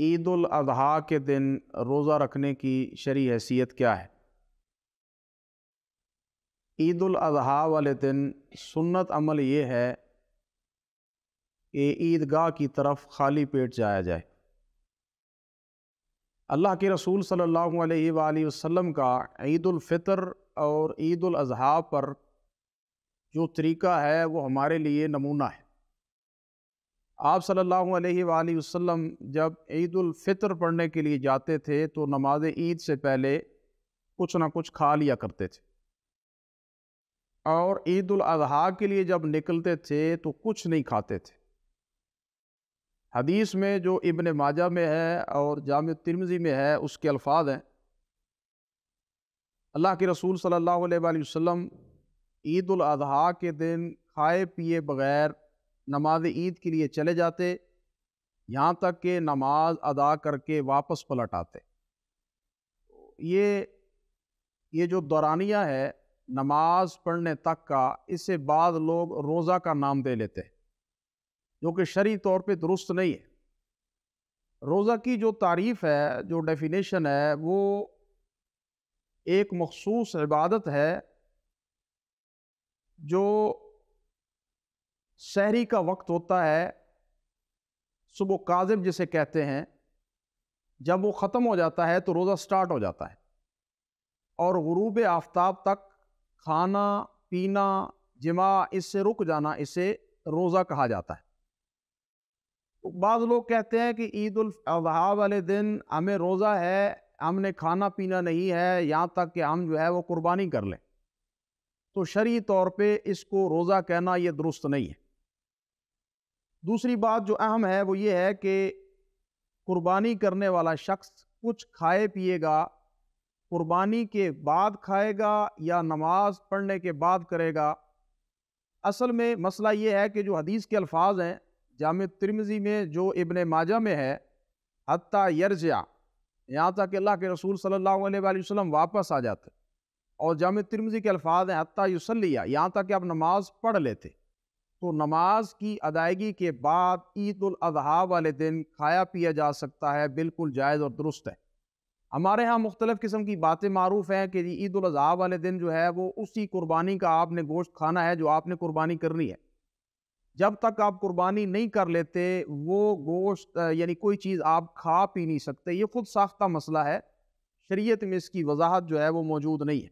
ईद उल अजहा के दिन रोज़ा रखने की शरी हैसियत क्या है ईद उल अजहा वाले दिन सुन्नत अमल ये है कि ईदगाह की तरफ खाली पेट जाया जाए अल्लाह के रसूल सल्लल्लाहु अलैहि वसल्लम का ईद उल फ़ितर और ईद उल अजहा पर जो तरीका है वो हमारे लिए नमूना है आप सल्लल्लाहु अलैहि वसल्लम जब फितर पढ़ने के लिए जाते थे तो नमाज ईद से पहले कुछ ना कुछ खा लिया करते थे और अज़हा के लिए जब निकलते थे तो कुछ नहीं खाते थे हदीस में जो इबन माजा में है और जाम तिरमजी में है उसके अल्फाज हैं अल्लाह के रसूल सल्लल्लाहु अलैहि वसल्लम ईद अजहा के दिन खाए पिए बगैर नमाज ईद के लिए चले जाते यहाँ तक कि नमाज अदा करके वापस पलट आते ये ये जो दौरानिया है नमाज पढ़ने तक का इससे बाद लोग रोज़ा का नाम दे लेते हैं जो कि शरी तौर पे दुरुस्त नहीं है रोज़ा की जो तारीफ़ है जो डेफिनेशन है वो एक मखसूस इबादत है जो शहरी का वक्त होता है सुबह काजिब जिसे कहते हैं जब वो ख़त्म हो जाता है तो रोज़ा स्टार्ट हो जाता है और गरूब आफ्ताब तक खाना पीना जमा इससे रुक जाना इसे रोज़ा कहा जाता है तो बाज़ लोग कहते हैं कि ईद अजहा वाले दिन हमें रोज़ा है हमने खाना पीना नहीं है यहाँ तक कि हम जो है वो कुर्बानी कर लें तो शरी तौर पे इसको रोज़ा कहना ये दुरुस्त नहीं है दूसरी बात जो अहम है वो ये है कि कुर्बानी करने वाला शख्स कुछ खाए पिएगा कुर्बानी के बाद खाएगा या नमाज पढ़ने के बाद करेगा असल में मसला ये है कि जो हदीस के अल्फाज हैं जाम तिरमजी में जो इबन माजा में है हत्या यरजिया यहाँ तक अल्लाह के रसूल सल्लल्लाहु अलैहि वसल्लम वापस आ जाते और जाम तिरमजी के अल्फाज हैं हती युसलिया यहाँ तक कि आप नमाज पढ़ लेते तो नमाज की अदायगी के बाद ईद अजहा वाले दिन खाया पिया जा सकता है बिल्कुल जायज़ और दुरुस्त है हमारे यहाँ मुख्तलिफ़ किस्म की बातें मरूफ़ हैं कि ईद अजहा वाले दिन जो है वो उसी कुर्बानी का आपने गोश्त खाना है जो आपने कुर्बानी करनी है जब तक आप कुर्बानी नहीं कर लेते वो गोश्त यानी कोई चीज़ आप खा पी नहीं सकते ये खुद साख्ता मसला है शरीयत में इसकी वजाहत जो है वो मौजूद नहीं है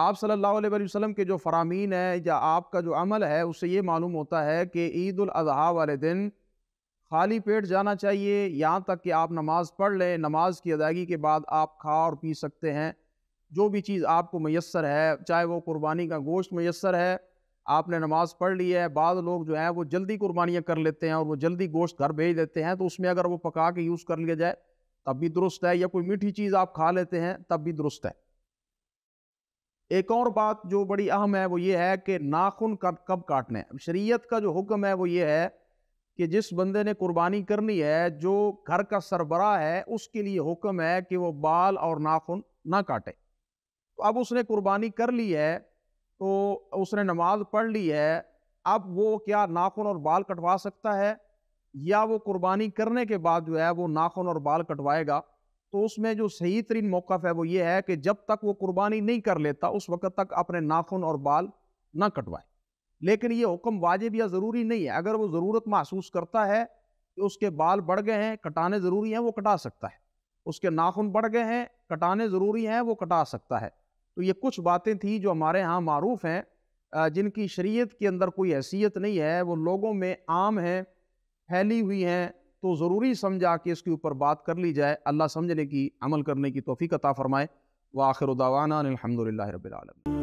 आप सल्लल्लाहु अलैहि वसल्लम के जो फरामीन है या आपका जो अमल है उससे ये मालूम होता है कि ईद अजहा वाले दिन खाली पेट जाना चाहिए यहाँ तक कि आप नमाज़ पढ़ लें नमाज की अदायगी के बाद आप खा और पी सकते हैं जो भी चीज़ आपको मैसर है चाहे वो कुर्बानी का गोश्त मैसर है आपने नमाज़ पढ़ ली है बाद लोग जो हैं वो जल्दी कुर्बानियाँ कर लेते हैं और वो जल्दी गोश्त घर भेज देते हैं तो उसमें अगर वो पका के यूज़ कर लिया जाए तब भी दुरुस्त है या कोई मीठी चीज़ आप खा लेते हैं तब भी दुरुस्त है एक और बात जो बड़ी अहम है वो ये है कि नाखून कब कब काटने हैं शरीयत का जो हुक्म है वो ये है कि जिस बंदे ने कुर्बानी करनी है जो घर का सरबरा है उसके लिए हुक्म है कि वो बाल और नाखून ना काटे तो अब उसने कुर्बानी कर ली है तो उसने नमाज पढ़ ली है अब वो क्या नाखून और बाल कटवा सकता है या वो कुर्बानी करने के बाद जो है वो नाखून और बाल कटवाएगा तो उसमें जो सही तरीन मौक़ है वो ये है कि जब तक वो कुर्बानी नहीं कर लेता उस वक़्त तक अपने नाखून और बाल ना कटवाए लेकिन ये हुक्म वाजिब या ज़रूरी नहीं है अगर वो ज़रूरत महसूस करता है कि उसके बाल बढ़ गए हैं कटाने ज़रूरी हैं वो कटा सकता है उसके नाखून बढ़ गए हैं कटाने ज़रूरी हैं वो कटा सकता है तो ये कुछ बातें थी जो हमारे यहाँ मरूफ़ हैं जिनकी शरीयत के अंदर कोई हैसियत नहीं है वो लोगों में आम हैं फैली हुई हैं तो ज़रूरी समझा कि इसके ऊपर बात कर ली जाए अल्लाह समझने की अमल करने की तोफ़ी अता फ़रमाए व आखिर उदावाना अलहमदिल्ला